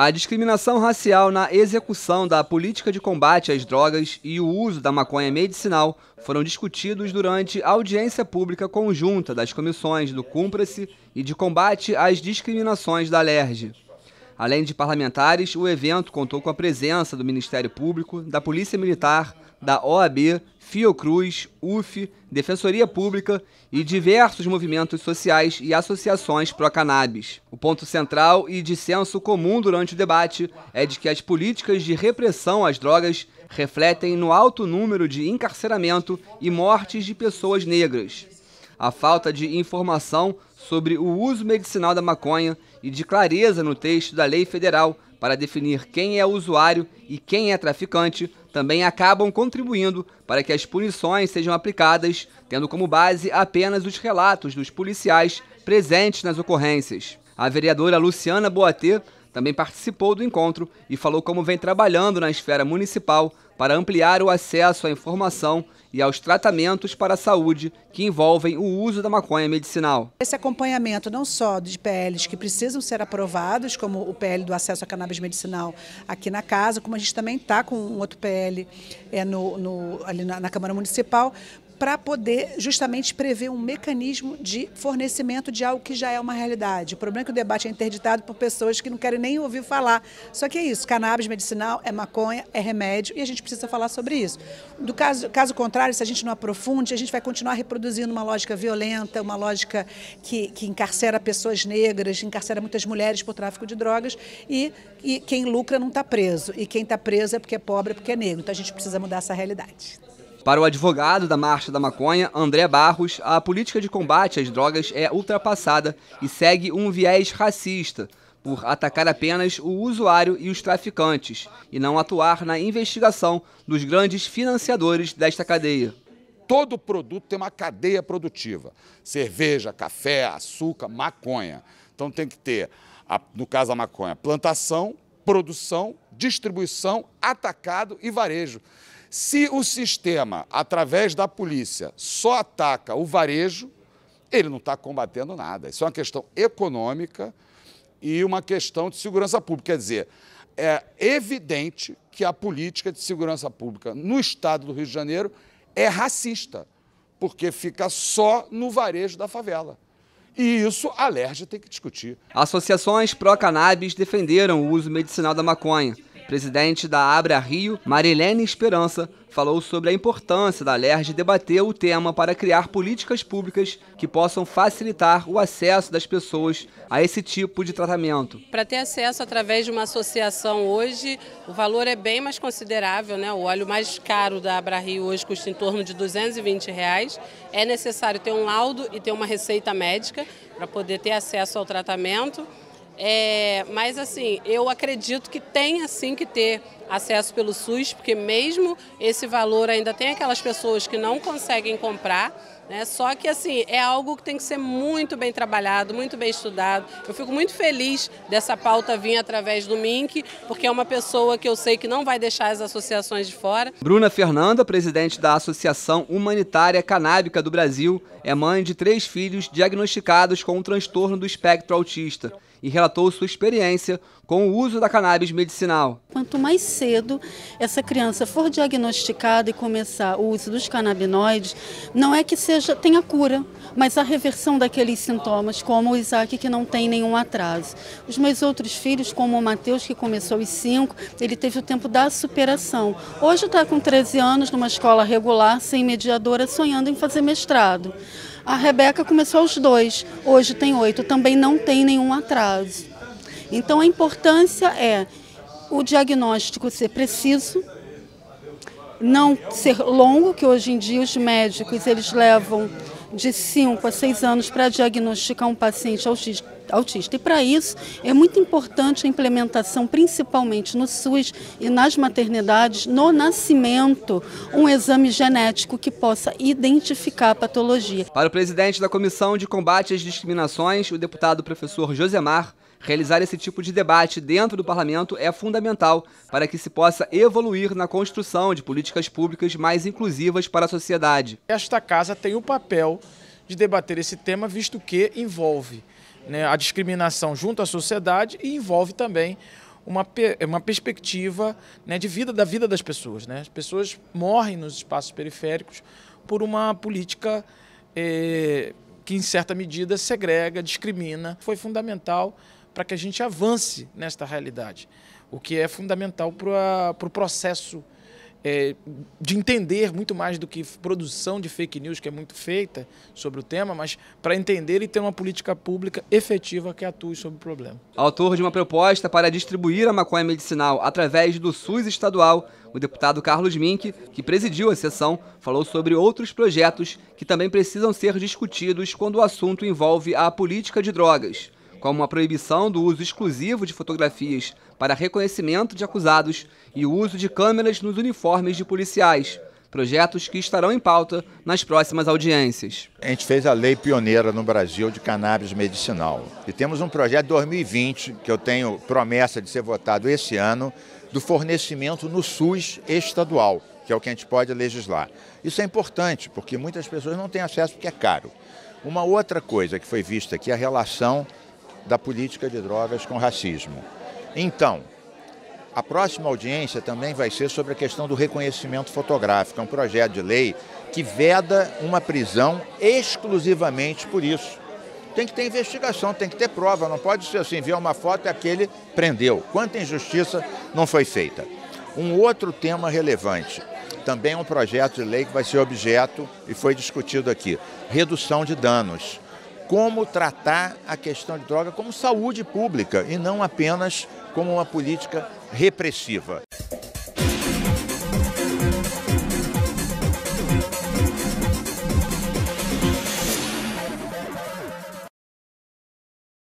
A discriminação racial na execução da política de combate às drogas e o uso da maconha medicinal foram discutidos durante a audiência pública conjunta das comissões do Cumpra-se e de Combate às Discriminações da LERJ. Além de parlamentares, o evento contou com a presença do Ministério Público, da Polícia Militar, da OAB, Fiocruz, UF, Defensoria Pública e diversos movimentos sociais e associações pró-cannabis. O ponto central e dissenso comum durante o debate é de que as políticas de repressão às drogas refletem no alto número de encarceramento e mortes de pessoas negras. A falta de informação sobre o uso medicinal da maconha e de clareza no texto da lei federal para definir quem é usuário e quem é traficante também acabam contribuindo para que as punições sejam aplicadas, tendo como base apenas os relatos dos policiais presentes nas ocorrências. A vereadora Luciana Boatê também participou do encontro e falou como vem trabalhando na esfera municipal para ampliar o acesso à informação e aos tratamentos para a saúde que envolvem o uso da maconha medicinal. Esse acompanhamento não só de PLs que precisam ser aprovados, como o PL do acesso à cannabis medicinal aqui na casa, como a gente também está com um outro PL é, no, no, ali na, na Câmara Municipal, para poder justamente prever um mecanismo de fornecimento de algo que já é uma realidade. O problema é que o debate é interditado por pessoas que não querem nem ouvir falar. Só que é isso, cannabis medicinal é maconha, é remédio e a gente precisa falar sobre isso. Do caso, caso contrário, se a gente não aprofunde, a gente vai continuar reproduzindo uma lógica violenta, uma lógica que, que encarcera pessoas negras, encarcera muitas mulheres por tráfico de drogas e, e quem lucra não está preso. E quem está preso é porque é pobre, é porque é negro. Então a gente precisa mudar essa realidade. Para o advogado da Marcha da Maconha, André Barros, a política de combate às drogas é ultrapassada e segue um viés racista por atacar apenas o usuário e os traficantes e não atuar na investigação dos grandes financiadores desta cadeia todo produto tem uma cadeia produtiva: cerveja, café, açúcar, maconha. Então tem que ter, no caso da maconha, plantação, produção, distribuição, atacado e varejo. Se o sistema, através da polícia, só ataca o varejo, ele não está combatendo nada. Isso é uma questão econômica e uma questão de segurança pública. Quer dizer, é evidente que a política de segurança pública no estado do Rio de Janeiro é racista, porque fica só no varejo da favela. E isso a Lerge tem que discutir. Associações pró-cannabis defenderam o uso medicinal da maconha presidente da Abra Rio, Marilene Esperança, falou sobre a importância da LERJ debater o tema para criar políticas públicas que possam facilitar o acesso das pessoas a esse tipo de tratamento. Para ter acesso através de uma associação hoje, o valor é bem mais considerável. Né? O óleo mais caro da Rio hoje custa em torno de 220 reais. É necessário ter um laudo e ter uma receita médica para poder ter acesso ao tratamento. É, mas assim, eu acredito que tem assim que ter acesso pelo SUS, porque mesmo esse valor ainda tem aquelas pessoas que não conseguem comprar. Né? Só que assim, é algo que tem que ser muito bem trabalhado, muito bem estudado. Eu fico muito feliz dessa pauta vir através do MINC, porque é uma pessoa que eu sei que não vai deixar as associações de fora. Bruna Fernanda, presidente da Associação Humanitária Canábica do Brasil, é mãe de três filhos diagnosticados com um transtorno do espectro autista e relatou sua experiência com o uso da cannabis medicinal. Quanto mais cedo essa criança for diagnosticada e começar o uso dos canabinoides, não é que seja tenha cura, mas a reversão daqueles sintomas, como o Isaac que não tem nenhum atraso. Os meus outros filhos, como o Matheus que começou aos 5, ele teve o tempo da superação. Hoje está com 13 anos numa escola regular, sem mediadora, sonhando em fazer mestrado. A Rebeca começou aos dois, hoje tem oito, também não tem nenhum atraso. Então a importância é o diagnóstico ser preciso, não ser longo, que hoje em dia os médicos eles levam de 5 a 6 anos para diagnosticar um paciente autista. E para isso é muito importante a implementação, principalmente no SUS e nas maternidades, no nascimento, um exame genético que possa identificar a patologia. Para o presidente da Comissão de Combate às Discriminações, o deputado professor Josemar, Realizar esse tipo de debate dentro do parlamento é fundamental para que se possa evoluir na construção de políticas públicas mais inclusivas para a sociedade. Esta casa tem o papel de debater esse tema, visto que envolve né, a discriminação junto à sociedade e envolve também uma, uma perspectiva né, de vida da vida das pessoas. Né? As pessoas morrem nos espaços periféricos por uma política eh, que, em certa medida, segrega, discrimina. Foi fundamental para que a gente avance nesta realidade, o que é fundamental para o pro processo é, de entender muito mais do que produção de fake news, que é muito feita sobre o tema, mas para entender e ter uma política pública efetiva que atue sobre o problema. Autor de uma proposta para distribuir a maconha medicinal através do SUS estadual, o deputado Carlos Mink, que presidiu a sessão, falou sobre outros projetos que também precisam ser discutidos quando o assunto envolve a política de drogas como a proibição do uso exclusivo de fotografias para reconhecimento de acusados e o uso de câmeras nos uniformes de policiais. Projetos que estarão em pauta nas próximas audiências. A gente fez a lei pioneira no Brasil de cannabis medicinal. E temos um projeto 2020, que eu tenho promessa de ser votado esse ano, do fornecimento no SUS estadual, que é o que a gente pode legislar. Isso é importante, porque muitas pessoas não têm acesso porque é caro. Uma outra coisa que foi vista aqui é a relação da política de drogas com racismo. Então, a próxima audiência também vai ser sobre a questão do reconhecimento fotográfico. É um projeto de lei que veda uma prisão exclusivamente por isso. Tem que ter investigação, tem que ter prova, não pode ser assim, ver uma foto e aquele prendeu. Quanta injustiça não foi feita. Um outro tema relevante, também é um projeto de lei que vai ser objeto e foi discutido aqui, redução de danos como tratar a questão de droga como saúde pública e não apenas como uma política repressiva.